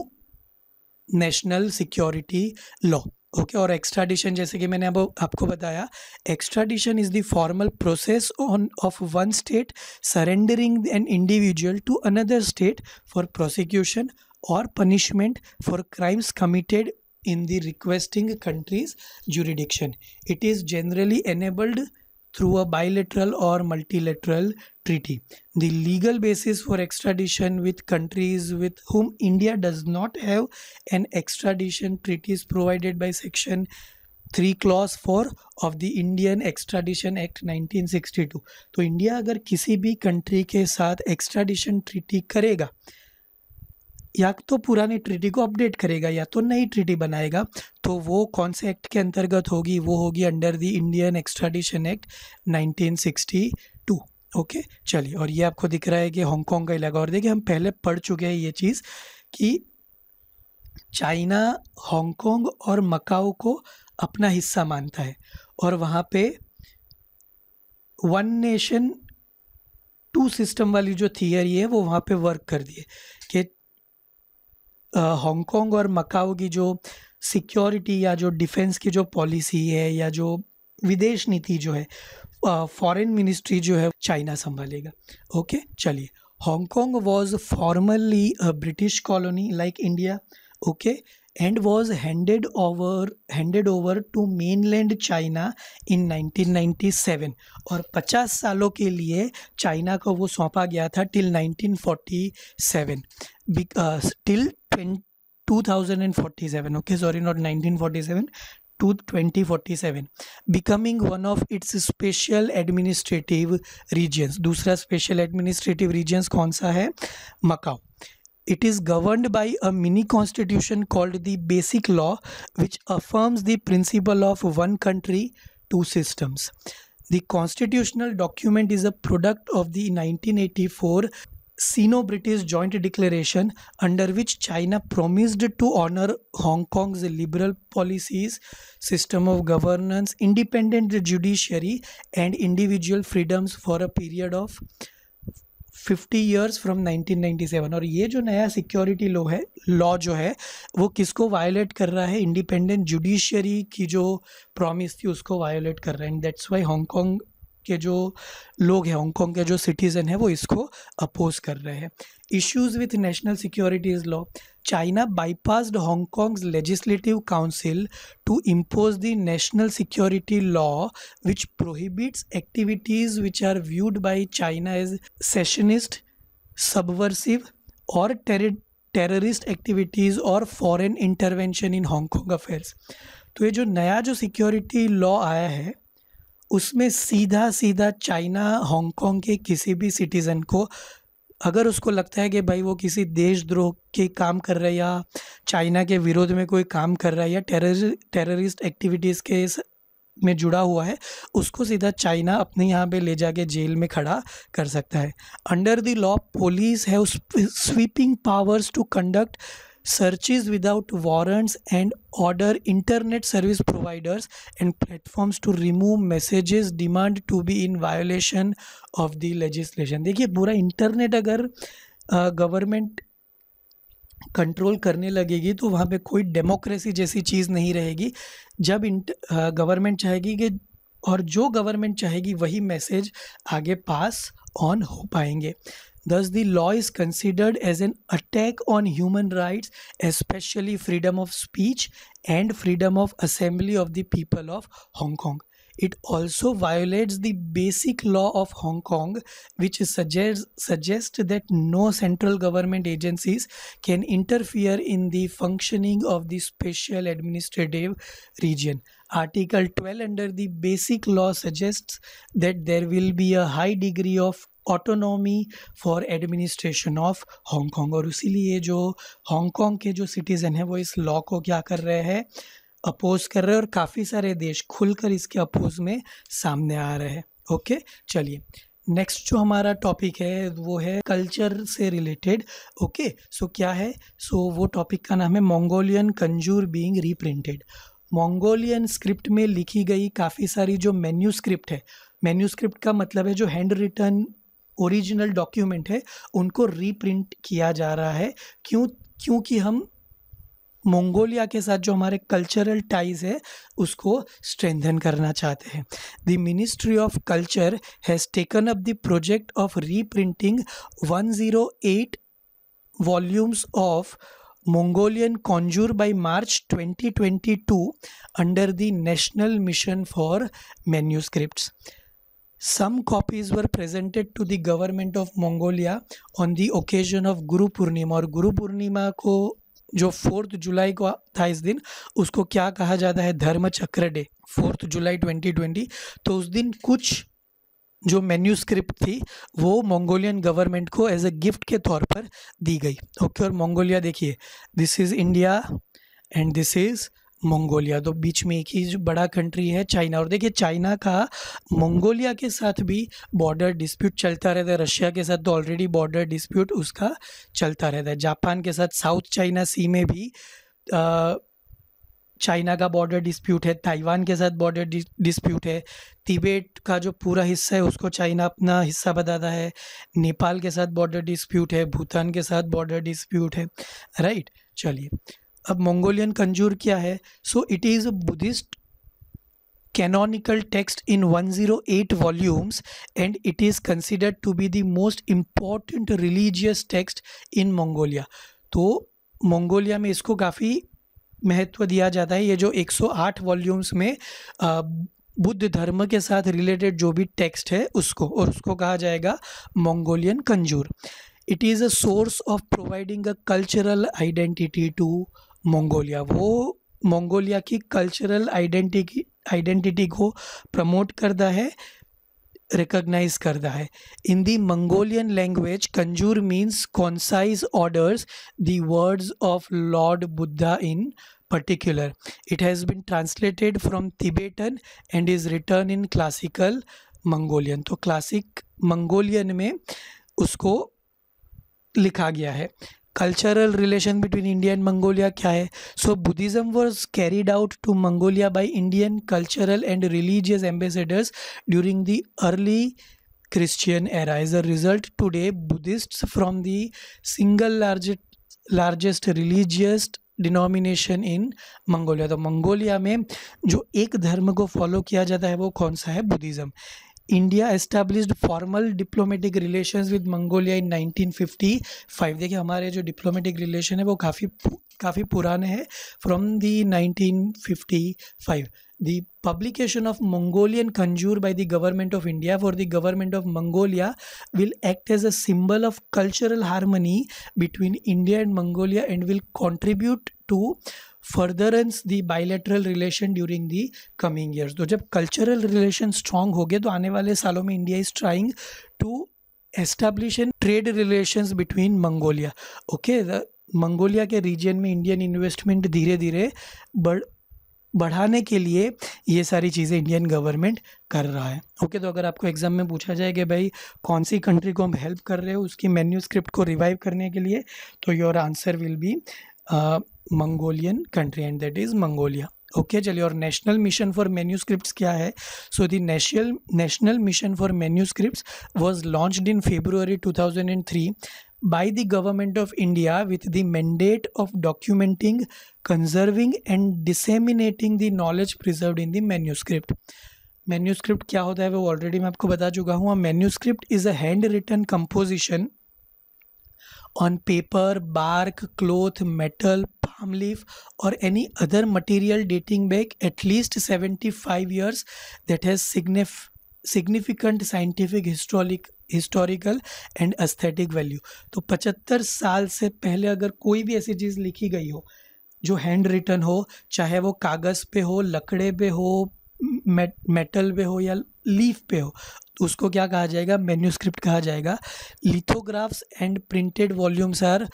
national security law okay और एक्स्ट्राडिशन जैसे कि मैंने अब आपको बताया extradition is the formal process on of one state surrendering an individual to another state for prosecution और punishment for crimes committed in the requesting countries jurisdiction. It is generally enabled through a bilateral or multilateral treaty. The legal basis for extradition with countries with whom India does not have an extradition treaty is provided by Section 3 clause 4 of the Indian Extradition Act 1962. तो India अगर किसी भी country के साथ extradition treaty करेगा या तो पुराने ट्रीटी को अपडेट करेगा या तो नई ट्रीटी बनाएगा तो वो कौन से एक्ट के अंतर्गत होगी वो होगी under the Indian extradition act 1962 okay चलिए और ये आपको दिख रहा है कि हांगकॉन्ग का इलाका और देखिए हम पहले पढ़ चुके हैं ये चीज़ कि चाइना हांगकॉन्ग और मकाओ को अपना हिस्सा मानता है और वहाँ पे वन नेशन टू सिस्टम वाली जो थियरी है वो वहाँ पे वर्क कर दिए कि हांगकॉन्ग और मकाओ की जो सिक्योरिटी या जो डिफेंस की जो पॉलिसी है या जो विदेश नीति जो है फॉरेन मिनिस्ट्री जो है चाइना संभालेगा ओके चलिए Hong Kong was formally British colony like India okay and was handed over handed over to mainland China in 1997 और 50 सालों के लिए चाइना को वो सौंपा गया था till 1947 because till 2047 okay sorry not 1947 to twenty forty seven becoming one of its special administrative regions दूसरा स्पेशल एडमिनिस्ट्रेटिव रीजन्स कौन सा है Macau It is governed by a mini constitution called the Basic Law, which affirms the principle of one country, two systems. The constitutional document is a product of the 1984 Sino British Joint Declaration, under which China promised to honor Hong Kong's liberal policies, system of governance, independent judiciary, and individual freedoms for a period of fifty years from 1997 और ये जो नया security law है law जो है वो किसको violet कर रहा है इंडिपेंडेंट जुडिशरी की जो प्रॉमिस थी उसको वायोलेट कर रहा है एंड दैट्स वाई हांगकॉन्ग के जो लोग हैं हांगकॉन्ग के जो सिटीज़न है वो इसको अपोज कर रहे हैं issues with national securities law China bypassed Hong Kong's legislative council to impose the national security law, which prohibits activities which are viewed by China as secessionist, subversive, or ter- terrorist activities और foreign intervention in Hong Kong affairs तो ये जो नया जो security law आया है उसमें सीधा सीधा चाइना हांगकांग के किसी भी सिटीज़न को अगर उसको लगता है कि भाई वो किसी देशद्रोह के काम कर रहा है या चाइना के विरोध में कोई काम कर रहा है या टेरर टेररिस्ट एक्टिविटीज़ के में जुड़ा हुआ है उसको सीधा चाइना अपने यहाँ पे ले जाके जेल में खड़ा कर सकता है अंडर द लॉ पुलिस है उस sweeping powers to conduct searches without warrants and order internet service providers and platforms to remove messages demand to be in violation of the legislation देखिए पूरा इंटरनेट अगर गवर्नमेंट कंट्रोल करने लगेगी तो वहाँ पे कोई डेमोक्रेसी जैसी चीज़ नहीं रहेगी जब गवर्नमेंट चाहेगी कि और जो गवर्नमेंट चाहेगी वही मैसेज आगे पास ऑन हो पाएंगे Thus, the law is considered as an attack on human rights, especially freedom of speech and freedom of assembly of the people of Hong Kong. It also violates the basic law of Hong Kong, which suggests, suggests that no central government agencies can interfere in the functioning of the special administrative region. Article 12 under the Basic Law suggests that there will be a high degree of autonomy for administration of Hong Kong और उसीलिए जो Hong Kong के जो citizen हैं वो इस law को क्या कर रहे हैं अपोज कर रहे हैं और काफ़ी सारे देश खुलकर इसके अपोज में सामने आ रहे हैं ओके चलिए नेक्स्ट जो हमारा टॉपिक है वो है कल्चर से रिलेटेड ओके सो क्या है सो so, वो टॉपिक का नाम है Mongolian Kanjur being reprinted Mongolian script में लिखी गई काफ़ी सारी जो मेन्यू स्क्रिप्ट है मेन्यू स्क्रिप्ट का मतलब है जो हैंड रिटर्न ओरिजिनल डॉक्यूमेंट है उनको रीप्रिंट किया जा रहा है क्यों क्योंकि हम मंगोलिया के साथ जो हमारे कल्चरल टाइज है उसको स्ट्रेंथन करना चाहते हैं the ministry of culture has taken up the project of reprinting 108 volumes of Mongolian Kanjur by March 2022 under the national mission for Manuscripts. Some copies were presented to the government of Mongolia on the occasion of Guru Purnima और Guru Purnima को जो fourth जुलाई को था इस दिन उसको क्या कहा जाता है धर्म चक्र डे फोर्थ जुलाई 2020 तो उस दिन कुछ जो मेन्यूस्क्रिप्ट थी वो मंगोलियन गवर्नमेंट को एज ए गिफ्ट के तौर पर दी गई ओके okay, और मंगोलिया देखिए this is India and this is Mongolia तो बीच में एक ही जो बड़ा कंट्री है चाइना और देखिए चाइना का मंगोलिया के साथ भी बॉर्डर डिस्प्यूट चलता रहता है रशिया के साथ तो ऑलरेडी बॉर्डर डिस्प्यूट उसका चलता रहता है जापान के साथ साउथ चाइना सी में भी आ, चाइना का बॉर्डर डिस्प्यूट है ताइवान के साथ बॉर्डर डिस्प्यूट है तिबेट का जो पूरा हिस्सा है उसको चाइना अपना हिस्सा बताता है नेपाल के साथ बॉर्डर डिस्प्यूट है भूटान के साथ बॉर्डर डिस्प्यूट है राइट चलिए अब मंगोलियन कंजूर क्या है so it is a Buddhist canonical text in 108 volumes and it is considered to be the most important religious text in Mongolia तो मंगोलिया में इसको काफ़ी महत्व दिया जाता है ये जो 108 वॉल्यूम्स में बुद्ध धर्म के साथ रिलेटेड जो भी टेक्स्ट है उसको और उसको कहा जाएगा Mongolian Kanjur it is a source of providing a cultural identity to Mongolia वो मंगोलिया की कल्चरल आइडेंटिटी आइडेंटिटी को प्रमोट करता है रिकग्नाइज करता है in the Mongolian language Kanjur means concise orders the words of lord Buddha in particular it has been translated from Tibetan and is written in classical Mongolian तो classic Mongolian में उसको लिखा गया है cultural relation between India and Mongolia क्या है so Buddhism was carried out to Mongolia by Indian cultural and religious ambassadors during the early Christian era as a result today Buddhist form the single large largest religious denomination in Mongolia तो Mongolia में जो एक धर्म को follow किया जाता है वो कौन सा है Buddhism India established formal diplomatic relations with Mongolia in 1955 देखिए हमारे जो डिप्लोमेटिक रिलेशन है वो काफ़ी काफ़ी पुराने हैं from the 1955 the publication of mongolian conjure by the government of india for the government of mongolia will act as a symbol of cultural harmony between india and mongolia and will contribute to furtherance the bilateral relation during the coming years तो जब cultural relation strong हो गए तो आने वाले सालों में India is trying to establish in trade relation between Mongolia okay Mongolia के रीजन में इंडियन इन्वेस्टमेंट धीरे धीरे बढ़ बढ़ाने के लिए ये सारी चीज़ें इंडियन गवर्नमेंट कर रहा है ओके okay, तो अगर आपको एग्ज़ाम में पूछा जाए कि भाई कौन सी कंट्री को हम हेल्प कर रहे हो उसकी मेन्यू स्क्रिप्ट को रिवाइव करने के लिए तो your answer will be Mongolian country and that is Mongolia okay चलिए और नेशनल मिशन फॉर मेन्यूस्क्रिप्ट्स क्या है so the national national mission for manuscripts was launched in February 2003 by the government of india with the mandate of documenting conserving and disseminating the knowledge preserved in the manuscript manuscript क्या होता है वो already मैं आपको बता चुका हूँ manuscript is a hand written composition on paper bark cloth metal palm leaf और any other material dating back at least seventy five years that has significant scientific हिस्टोलिक हिस्टोरिकल एंड अस्थेटिक वैल्यू तो पचहत्तर साल से पहले अगर कोई भी ऐसी चीज़ लिखी गई हो जो हैंड रिटर्न हो चाहे वो कागज़ पे हो लकड़े पे हो मेटल पे हो या लीफ पे हो तो उसको क्या कहा जाएगा मेन्यूस्क्रिप्ट कहा जाएगा lithographs and printed volumes are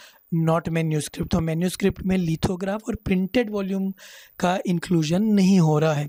not manuscript तो मेन्यूस्क्रिप्ट में लिथोग्राफ और प्रिंटेड वॉल्यूम का इंक्लूजन नहीं हो रहा है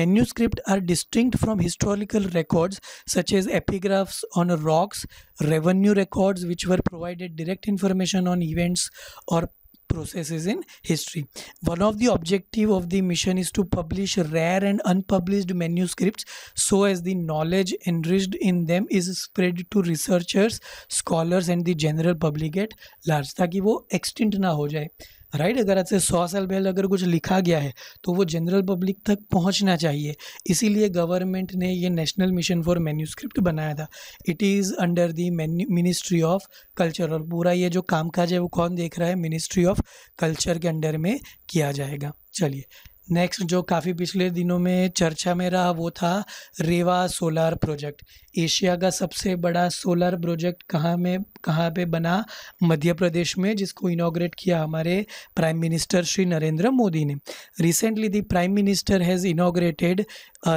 manuscript are distinct from historical records such as epigraphs on rocks revenue records which were provided direct information on events और processes in history. One of the objective of the mission is to publish rare and unpublished manuscripts so as the knowledge enriched in them is spread to researchers, scholars and the general public at large taki wo extinct na ho jaye right अगर आज से सौ साल पहले अगर कुछ लिखा गया है तो वो जनरल पब्लिक तक पहुंचना चाहिए इसीलिए गवर्नमेंट ने ये नेशनल मिशन फॉर मैन्यूस्क्रिप्ट बनाया था it is under the ministry of culture और पूरा ये जो कामकाज है वो कौन देख रहा है मिनिस्ट्री ऑफ कल्चर के अंडर में किया जाएगा चलिए नेक्स्ट जो काफ़ी पिछले दिनों में चर्चा में रहा वो था रेवा सोलार प्रोजेक्ट एशिया का सबसे बड़ा सोलर प्रोजेक्ट कहाँ में कहाँ पे बना मध्य प्रदेश में जिसको इनाग्रेट किया हमारे प्राइम मिनिस्टर श्री नरेंद्र मोदी ने recently the prime minister has inaugurated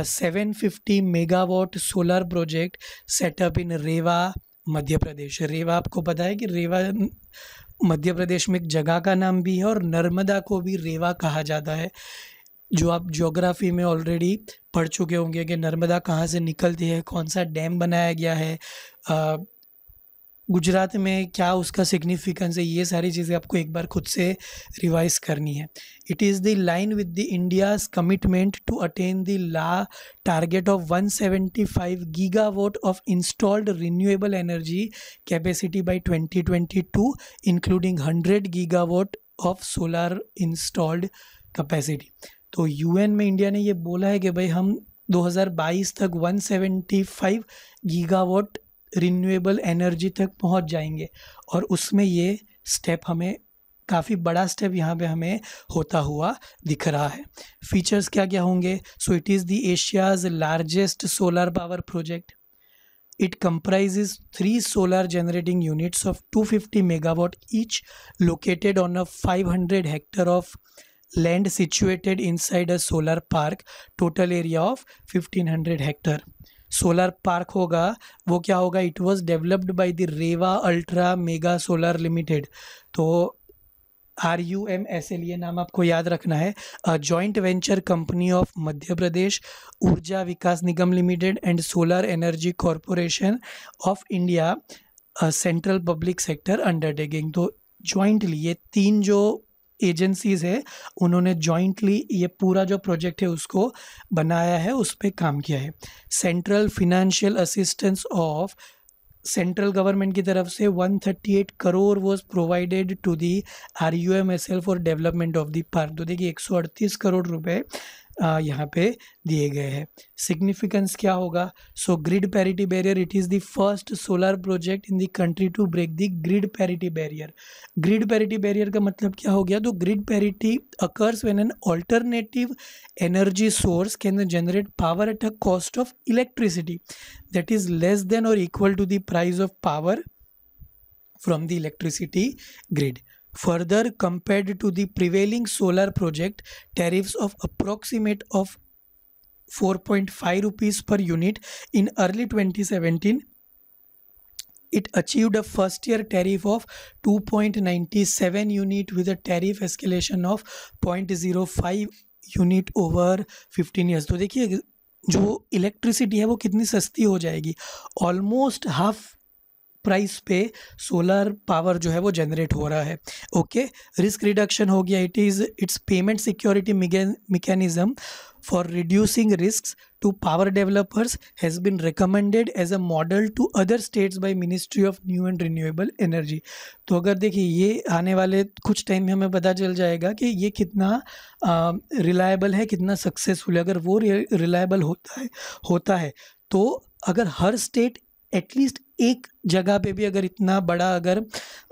seven fifty megawatt solar project setup in Rewa Madhya Pradesh Rewa आपको पता है कि रेवा मध्य प्रदेश में एक जगह का नाम भी है और नर्मदा को भी रेवा कहा जाता है जो आप ज्योग्राफी में ऑलरेडी पढ़ चुके होंगे कि नर्मदा कहाँ से निकलती है कौन सा डैम बनाया गया है गुजरात में क्या उसका सिग्निफिकेंस है ये सारी चीज़ें आपको एक बार खुद से रिवाइज करनी है it is the line with the India's commitment to attain the ला target of 175 watt of installed renewable energy capacity by twenty twenty two including hundred gigawatt of solar installed capacity तो UN में India ने ये बोला है कि भाई हम 2022 तक 175 गीगावाट रिन्यूएबल एनर्जी तक पहुंच जाएंगे और उसमें ये स्टेप हमें काफ़ी बड़ा स्टेप यहाँ पे हमें होता हुआ दिख रहा है फीचर्स क्या क्या होंगे so it is the Asia's largest solar power project it comprises three solar generating units of 250 megawatt each located on a 500 hectare of land situated inside a solar park total area of 1500 hectare solar park होगा वो क्या होगा it was developed by the Rewa ultra mega solar limited तो R U M S L ये नाम आपको याद रखना है joint venture company of Madhya Pradesh Urja Vikas Nigam limited and solar energy corporation of India central public sector undertaking तो जॉइंटली ये तीन जो एजेंसीज है उन्होंने जॉइंटली ये पूरा जो प्रोजेक्ट है उसको बनाया है उस पर काम किया है central financial assistance of central government की तरफ से 138 crore was provided to the R U M S L for development of the park तो देखिए 138 करोड़ रुपए यहाँ पे दिए गए हैं सिग्निफिकेंस क्या होगा so grid parity barrier it is the first solar project in the country to break the grid parity barrier grid parity barrier का मतलब क्या हो गया तो grid parity occurs when an alternative energy source can generate power at a cost of electricity that is less than और equal to the price of power from the electricity grid Further, compared to the prevailing solar project, tariffs of approximate of 4.5 rupees per unit in early 2017, it achieved a first year tariff of 2.97 unit with a tariff escalation of 0.05 unit over 15 years तो देखिए जो electricity है वो कितनी सस्ती हो जाएगी almost half price पे सोलर पावर जो है वो जनरेट हो रहा है ओके रिस्क रिडक्शन हो गया it is its payment security mechanism for reducing risk to power developers has been recommended as a model to other states by ministry of new and renewable energy तो अगर देखिए ये आने वाले कुछ time में हमें पता चल जाएगा कि ये कितना रिलायबल है कितना सक्सेसफुल है अगर वो रिलायबल होता है होता है तो अगर हर स्टेट एटलीस्ट एक जगह पे भी अगर इतना बड़ा अगर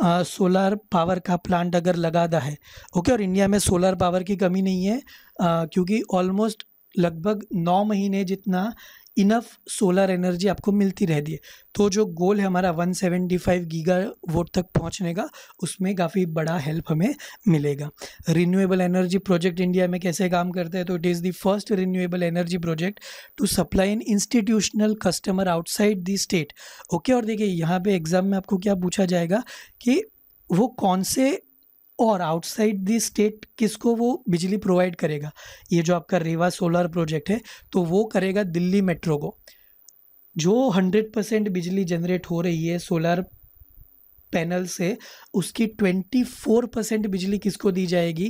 आ, सोलर पावर का प्लांट अगर लगा दा है ओके और इंडिया में सोलर पावर की कमी नहीं है आ, क्योंकि ऑलमोस्ट लगभग नौ महीने जितना इनफ सोलर एनर्जी आपको मिलती रहती है तो जो गोल है हमारा 175 गीगा वोट तक पहुंचने का उसमें काफ़ी बड़ा हेल्प हमें मिलेगा रिन्यूएबल एनर्जी प्रोजेक्ट इंडिया में कैसे काम करते हैं तो it is the first renewable energy project to supply an institutional customer outside the state okay और देखिए यहाँ पे एग्ज़ाम में आपको क्या पूछा जाएगा कि वो कौन से और आउटसाइड दी स्टेट किसको वो बिजली प्रोवाइड करेगा ये जो आपका रेवा सोलर प्रोजेक्ट है तो वो करेगा दिल्ली मेट्रो को जो हंड्रेड परसेंट बिजली जनरेट हो रही है सोलर पैनल से उसकी 24 परसेंट बिजली किसको दी जाएगी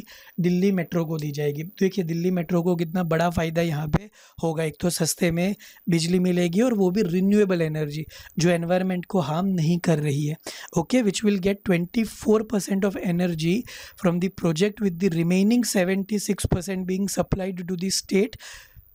दिल्ली मेट्रो को दी जाएगी देखिए दिल्ली मेट्रो को कितना बड़ा फ़ायदा यहाँ पे होगा एक तो सस्ते में बिजली मिलेगी और वो भी रिन्यूएबल एनर्जी जो एनवायरनमेंट को हार्म नहीं कर रही है okay which will get 24 percent of energy from the project with the remaining 76 percent being supplied to the state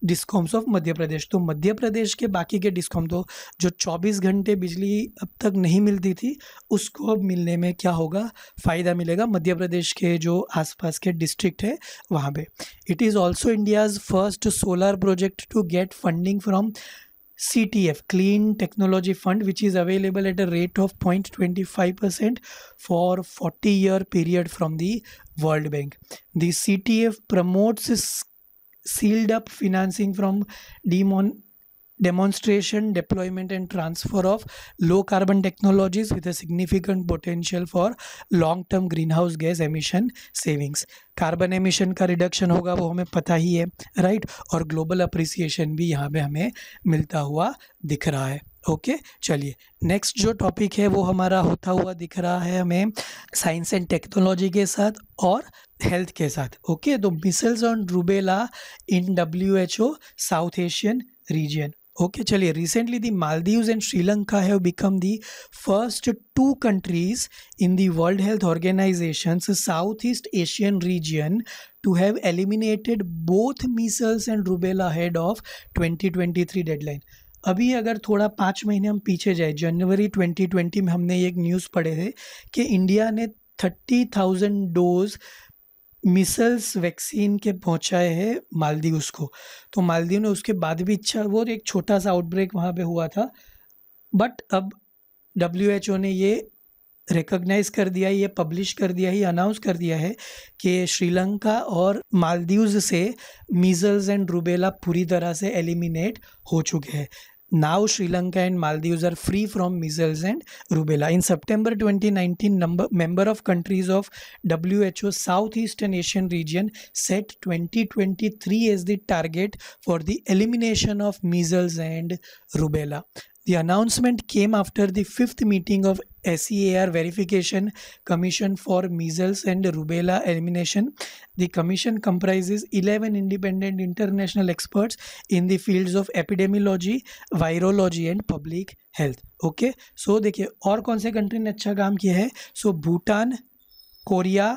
discoms of Madhya Pradesh तो मध्य प्रदेश के बाकी के डिस्कॉम तो जो 24 घंटे बिजली अब तक नहीं मिलती थी उसको अब मिलने में क्या होगा फ़ायदा मिलेगा मध्य प्रदेश के जो आसपास के डिस्ट्रिक्ट है वहाँ पे it is also India's first solar project to get funding from C T F clean technology fund which is available at a rate of point twenty five percent for forty year period from the world bank the C T F promotes sealed up financing from demon demonstration, deployment, and transfer of low carbon technologies with a significant potential for long term greenhouse gas emission savings. Carbon emission का reduction होगा वो हमें पता ही है right और global appreciation भी यहाँ पे हमें मिलता हुआ दिख रहा है ओके चलिए नेक्स्ट जो टॉपिक है वो हमारा होता हुआ दिख रहा है हमें साइंस एंड टेक्नोलॉजी के साथ और हेल्थ के साथ ओके तो measles on rubella in W H O south Asian region okay चलिए recently the Maldives and Sri Lanka have become the first two countries in the world health organization south east Asian region to have eliminated both measles and rubella head of 2023 deadline अभी अगर थोड़ा पाँच महीने हम पीछे जाए जनवरी 2020 में हमने एक न्यूज़ पढ़े थे कि इंडिया ने thirty thousand dose measles vaccine के पहुंचाए हैं मालदीव को तो मालदीव ने उसके बाद भी इच्छा वो एक छोटा सा आउटब्रेक वहाँ पे हुआ था बट अब डब्ल्यू एच ओ ने ये रिकग्नाइज कर दिया ये पब्लिश कर दिया ही अनाउंस कर दिया है कि श्रीलंका और मालदीव से मीजल्स एंड रूबेला पूरी तरह से एलिमिनेट हो चुके हैं Now Sri Lanka and Maldives are free from measles and rubella. In September 2019, number, member of countries of WHO Southeastern Asian region set 2023 as the target for the elimination of measles and rubella. The announcement came after the fifth meeting of SEAR Verification Commission for Measles and Rubella Elimination. The commission comprises 11 independent international experts in the fields of epidemiology, virology and public health. Okay, so देखिए और कौन से country ने अच्छा काम किया है so Bhutan Korea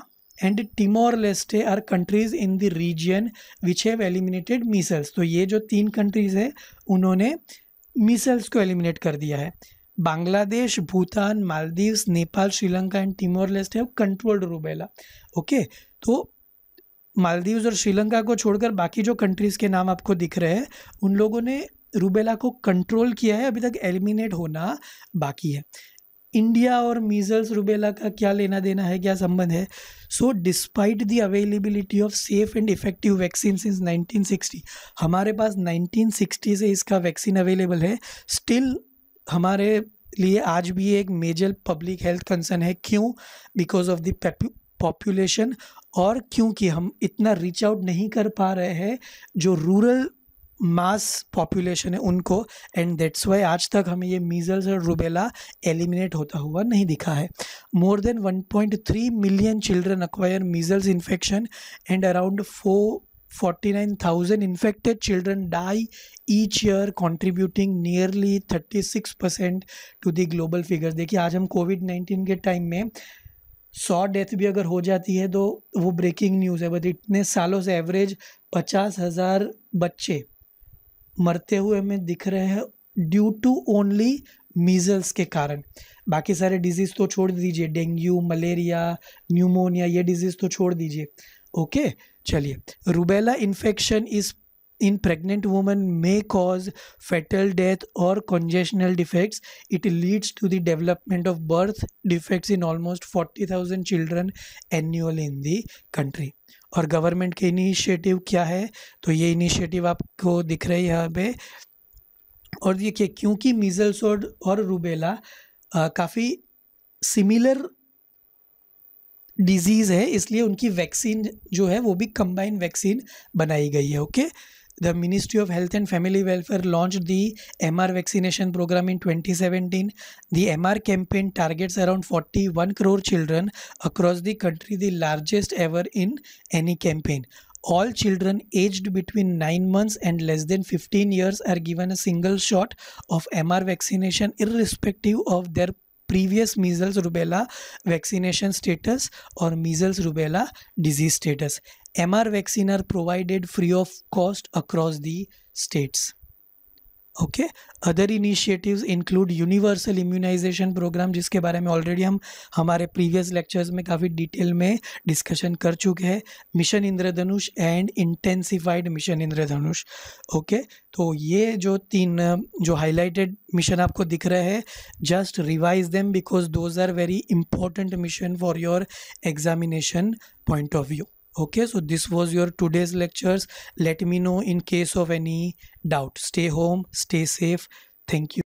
and Timor Leste are countries in the region which have eliminated measles तो ये जो तीन कंट्रीज है उन्होंने मिसाइल्स को एलिमिनेट कर दिया है बांग्लादेश भूटान मालदीव्स नेपाल श्रीलंका एंड टिमोर लेस्ट है कंट्रोल्ड रूबेला ओके तो मालदीव्स और श्रीलंका को छोड़कर बाकी जो कंट्रीज़ के नाम आपको दिख रहे हैं उन लोगों ने रूबेला को कंट्रोल किया है अभी तक एलिमिनेट होना बाकी है इंडिया और मीजल्स रुबेला का क्या लेना देना है क्या संबंध है so despite the availability of safe and effective vaccine since 1960 हमारे पास 1960 से इसका वैक्सीन अवेलेबल है स्टिल हमारे लिए आज भी एक मेजर पब्लिक हेल्थ कंसर्न है क्यों बिकॉज ऑफ द पॉपुलेशन और क्योंकि हम इतना रीच आउट नहीं कर पा रहे हैं जो रूरल मास पॉपुलेशन है उनको एंड दैट्स वाई आज तक हमें ये मीजल्स और रूबेला एलिमिनेट होता हुआ नहीं दिखा है more than 1.3 million children acquire measles infection and around four children die each year contributing nearly thirty six percent to the global figures देखिए आज हम कोविड नाइन्टीन के टाइम में सौ डेथ भी अगर हो जाती है तो वो ब्रेकिंग न्यूज़ है बट इतने सालों से एवरेज पचास हज़ार बच्चे मरते हुए हमें दिख रहे हैं ड्यू टू ओनली मीज़ल्स के कारण बाकी सारे डिजीज़ तो छोड़ दीजिए डेंगू मलेरिया न्यूमोनिया ये डिजीज़ तो छोड़ दीजिए ओके चलिए rubella infection is in pregnant women may cause fetal death और congenital defects it leads to the development of birth defects in almost forty thousand children annual in the country और government के initiative क्या है तो ये initiative आपको दिख रहे यहाँ पे और देखिए क्योंकि मीजल्स और और रूबेला काफ़ी सिमिलर डिजीज़ है इसलिए उनकी वैक्सीन जो है वो भी कंबाइन वैक्सीन बनाई गई है okay the Ministry of Health and Family Welfare launched the MR vaccination program in 2017. The MR campaign targets around 41 crore children across the country, the largest ever in any campaign. All children aged between 9 months and less than 15 years are given a single shot of MR vaccination, irrespective of their previous measles rubella vaccination status or measles rubella disease status. MR vaccine are provided free of cost across the states. Okay other initiatives include universal immunisation programme जिसके बारे में already हम हमारे previous lectures में काफ़ी detail में discussion कर चुके हैं mission Indradhanush and intensified mission Indradhanush okay तो ये जो तीन जो हाईलाइटेड मिशन आपको दिख रहे हैं just revise them because those are very important mission for your examination point of view okay so this was your today's lectures let me know in case of any doubt stay home stay safe thank you